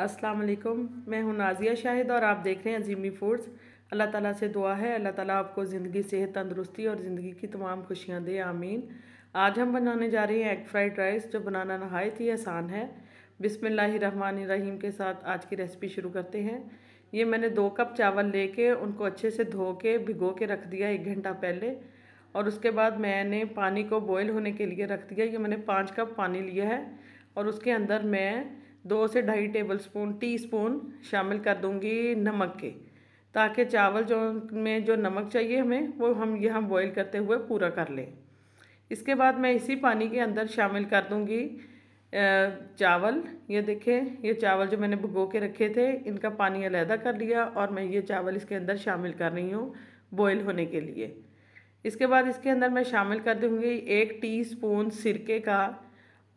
अस्सलाम वालेकुम मैं हूं नाजिया शाहिद और आप देख रहे हैं अजीमी फूड्स अल्लाह ताला से दुआ है अल्लाह ताला आपको ज़िंदगी सेहत तंदुरुस्ती और ज़िंदगी की तमाम खुशियां दे आमीन आज हम बनाने जा रहे हैं एग फ्राइड राइस जो बनाना नहायत ही आसान है बिसमीम के साथ आज की रेसिपी शुरू करते हैं ये मैंने दो कप चावल कर उनको अच्छे से धो के भिगो के रख दिया एक घंटा पहले और उसके बाद मैंने पानी को बॉयल होने के लिए रख दिया ये मैंने पाँच कप पानी लिया है और उसके अंदर मैं दो से ढाई टेबल स्पून टी स्पून शामिल कर दूँगी नमक के ताकि चावल जो में जो नमक चाहिए हमें वो हम यहाँ बॉईल करते हुए पूरा कर लें इसके बाद मैं इसी पानी के अंदर शामिल कर दूँगी चावल ये देखें ये चावल जो मैंने भिगो के रखे थे इनका पानी अलहदा कर लिया और मैं ये चावल इसके अंदर शामिल कर रही हूँ बॉयल होने के लिए इसके बाद इसके अंदर मैं शामिल कर दूँगी एक स्पून सिरके का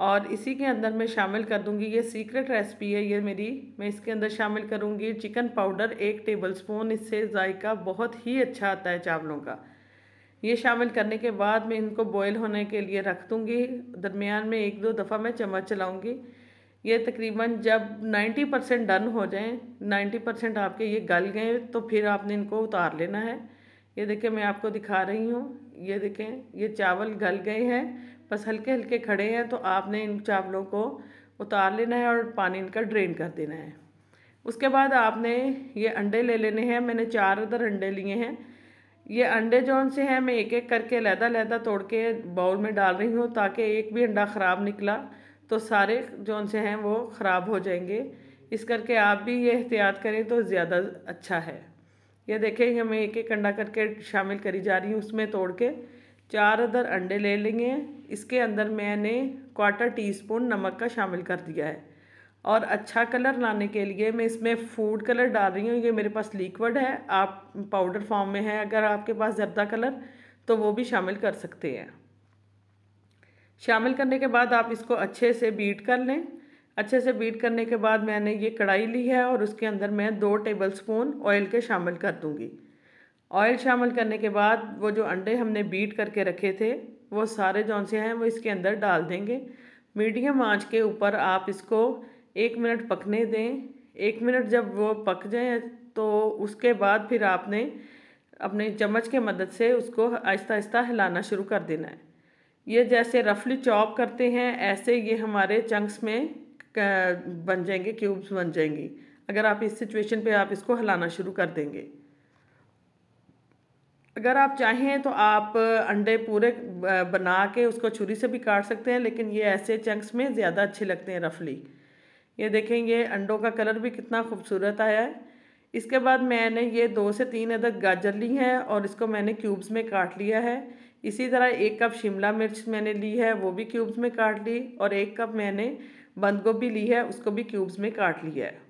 और इसी के अंदर मैं शामिल कर दूंगी ये सीक्रेट रेसिपी है ये मेरी मैं इसके अंदर शामिल करूंगी चिकन पाउडर एक टेबल स्पून इससे जायका बहुत ही अच्छा आता है चावलों का ये शामिल करने के बाद मैं इनको बॉयल होने के लिए रख दूँगी दरमियान में एक दो दफ़ा मैं चम्मच चलाऊँगी ये तकरीबन जब नाइन्टी परसेंट डन हो जाए नाइन्टी परसेंट आपके ये गल गए तो फिर आपने इनको उतार लेना है ये देखें मैं आपको दिखा रही हूँ ये देखें ये चावल गल गए हैं बस हल्के हल्के खड़े हैं तो आपने इन चावलों को उतार लेना है और पानी इनका ड्रेन कर देना है उसके बाद आपने ये अंडे ले लेने हैं मैंने चार उधर अंडे लिए हैं ये अंडे जौन से हैं मैं एक एक करके लहदा लहदा तोड़ के बाउल में डाल रही हूँ ताकि एक भी अंडा ख़राब निकला तो सारे जौन से हैं वो ख़राब हो जाएंगे इस करके आप भी ये एहतियात करें तो ज़्यादा अच्छा है ये देखें मैं एक एक अंडा करके शामिल करी जा रही हूँ उसमें तोड़ के चार अदर अंडे ले लेंगे इसके अंदर मैंने क्वार्टर टी स्पून नमक का शामिल कर दिया है और अच्छा कलर लाने के लिए मैं इसमें फूड कलर डाल रही हूँ ये मेरे पास लिक्विड है आप पाउडर फॉर्म में है अगर आपके पास जर्दा कलर तो वो भी शामिल कर सकते हैं शामिल करने के बाद आप इसको अच्छे से बीट कर लें अच्छे से बीट करने के बाद मैंने ये कढ़ाई ली है और उसके अंदर मैं दो टेबल स्पून ऑयल के शामिल कर दूँगी ऑयल शामिल करने के बाद वो जो अंडे हमने बीट करके रखे थे वो सारे जौन से हैं वो इसके अंदर डाल देंगे मीडियम आंच के ऊपर आप इसको एक मिनट पकने दें एक मिनट जब वो पक जाए तो उसके बाद फिर आपने अपने चम्मच के मदद से उसको आहिस्ता आहिस्ता हिलाना शुरू कर देना है ये जैसे रफली चॉप करते हैं ऐसे ये हमारे चंक्स में बन जाएंगे क्यूब्स बन जाएंगी अगर आप इस सिचुएशन पे आप इसको हिलाना शुरू कर देंगे अगर आप चाहें तो आप अंडे पूरे बना के उसको छुरी से भी काट सकते हैं लेकिन ये ऐसे चंक्स में ज़्यादा अच्छे लगते हैं रफली ये देखें ये अंडों का कलर भी कितना खूबसूरत आया है इसके बाद मैंने ये दो से तीन अदद गाजर ली हैं और इसको मैंने क्यूब्स में काट लिया है इसी तरह एक कप शिमला मिर्च मैंने ली है वो भी क्यूब्स में काट ली और एक कप मैंने बंद गोभी ली है उसको भी क्यूब्स में काट लिया है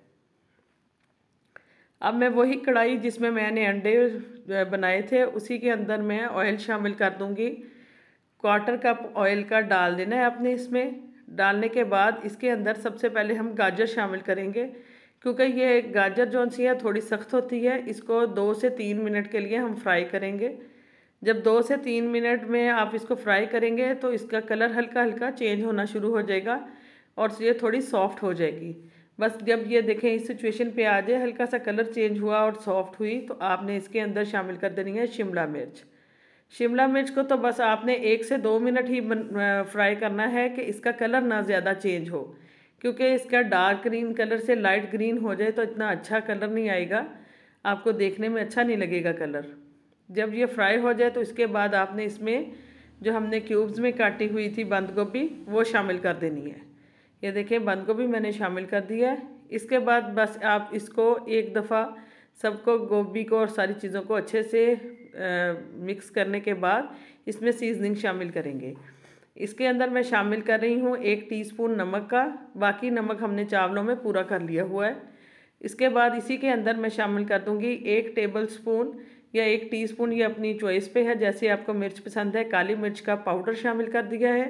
अब मैं वही कढ़ाई जिसमें मैंने अंडे बनाए थे उसी के अंदर मैं ऑयल शामिल कर दूंगी क्वार्टर कप ऑयल का डाल देना है आपने इसमें डालने के बाद इसके अंदर सबसे पहले हम गाजर शामिल करेंगे क्योंकि ये गाजर जो सी है थोड़ी सख्त होती है इसको दो से तीन मिनट के लिए हम फ्राई करेंगे जब दो से तीन मिनट में आप इसको फ्राई करेंगे तो इसका कलर हल्का हल्का चेंज होना शुरू हो जाएगा और ये थोड़ी सॉफ्ट हो जाएगी बस जब ये देखें इस सिचुएशन पे आ जाए हल्का सा कलर चेंज हुआ और सॉफ्ट हुई तो आपने इसके अंदर शामिल कर देनी है शिमला मिर्च शिमला मिर्च को तो बस आपने एक से दो मिनट ही फ्राई करना है कि इसका कलर ना ज़्यादा चेंज हो क्योंकि इसका डार्क ग्रीन कलर से लाइट ग्रीन हो जाए तो इतना अच्छा कलर नहीं आएगा आपको देखने में अच्छा नहीं लगेगा कलर जब ये फ्राई हो जाए तो इसके बाद आपने इसमें जो हमने क्यूब्स में काटी हुई थी बंद गोभी वो शामिल कर देनी है ये देखें बंद को भी मैंने शामिल कर दिया है इसके बाद बस आप इसको एक दफ़ा सबको गोभी को और सारी चीज़ों को अच्छे से आ, मिक्स करने के बाद इसमें सीजनिंग शामिल करेंगे इसके अंदर मैं शामिल कर रही हूँ एक टीस्पून नमक का बाकी नमक हमने चावलों में पूरा कर लिया हुआ है इसके बाद इसी के अंदर मैं शामिल कर दूँगी एक टेबल स्पून या एक टीस्पून ये अपनी चॉइस पे है जैसे आपको मिर्च पसंद है काली मिर्च का पाउडर शामिल कर दिया है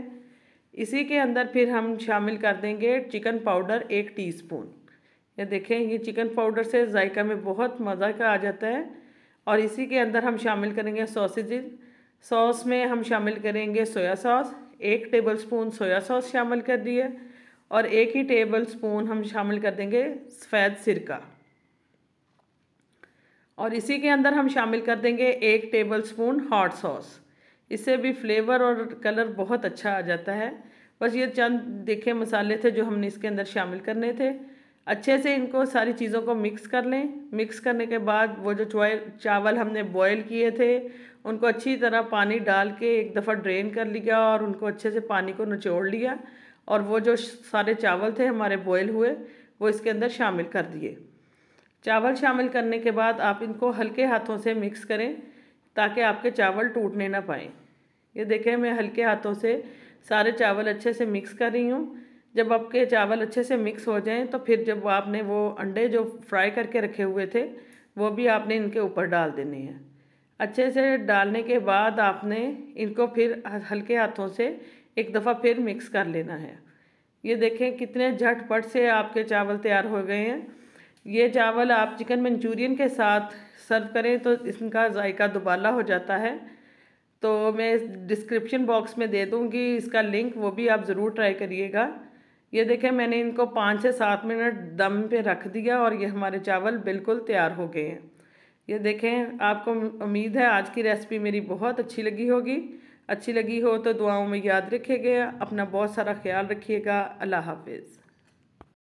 इसी के अंदर फिर हम शामिल कर देंगे चिकन पाउडर एक टीस्पून ये देखें ये चिकन पाउडर से जायका में बहुत मज़ा का आ जाता है और इसी के अंदर हम शामिल करेंगे सॉसेज सॉस में हम शामिल करेंगे सोया सॉस एक टेबल स्पून सोया सॉस शामिल कर दिए और एक ही टेबल स्पून हम शामिल कर देंगे सफ़ेद सिरका और इसी के अंदर हम शामिल कर देंगे एक टेबल स्पून हॉट सॉस इससे भी फ्लेवर और कलर बहुत अच्छा आ जाता है बस ये चंद देखे मसाले थे जो हमने इसके अंदर शामिल करने थे अच्छे से इनको सारी चीज़ों को मिक्स कर लें मिक्स करने के बाद वो जो चॉयल चावल हमने बॉयल किए थे उनको अच्छी तरह पानी डाल के एक दफ़ा ड्रेन कर लिया और उनको अच्छे से पानी को निचोड़ लिया और वो जो सारे चावल थे हमारे बॉयल हुए वो इसके अंदर शामिल कर दिए चावल शामिल करने के बाद आप इनको हल्के हाथों से मिक्स करें ताकि आपके चावल टूटने ना पाए ये देखें मैं हल्के हाथों से सारे चावल अच्छे से मिक्स कर रही हूँ जब आपके चावल अच्छे से मिक्स हो जाएं तो फिर जब आपने वो अंडे जो फ्राई करके रखे हुए थे वो भी आपने इनके ऊपर डाल देने हैं अच्छे से डालने के बाद आपने इनको फिर हल्के हाथों से एक दफ़ा फिर मिक्स कर लेना है ये देखें कितने झटपट से आपके चावल तैयार हो गए हैं ये चावल आप चिकन मंचूरियन के साथ सर्व करें तो इनका जायका दुबाला हो जाता है तो मैं डिस्क्रिप्शन बॉक्स में दे दूँगी इसका लिंक वो भी आप ज़रूर ट्राई करिएगा ये देखें मैंने इनको पाँच से सात मिनट दम पे रख दिया और ये हमारे चावल बिल्कुल तैयार हो गए हैं ये देखें आपको उम्मीद है आज की रेसिपी मेरी बहुत अच्छी लगी होगी अच्छी लगी हो तो दुआओं में याद रखिएगा अपना बहुत सारा ख्याल रखिएगा अल्लाह हाफिज़